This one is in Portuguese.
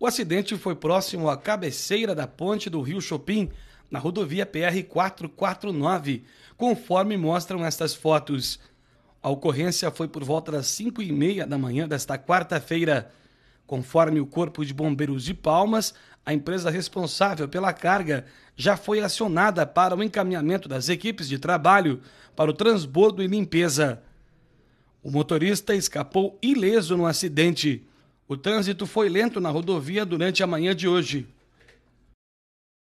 O acidente foi próximo à cabeceira da ponte do Rio Chopin, na rodovia PR 449, conforme mostram estas fotos. A ocorrência foi por volta das 5 e meia da manhã desta quarta-feira. Conforme o Corpo de Bombeiros de Palmas, a empresa responsável pela carga já foi acionada para o encaminhamento das equipes de trabalho para o transbordo e limpeza. O motorista escapou ileso no acidente. O trânsito foi lento na rodovia durante a manhã de hoje.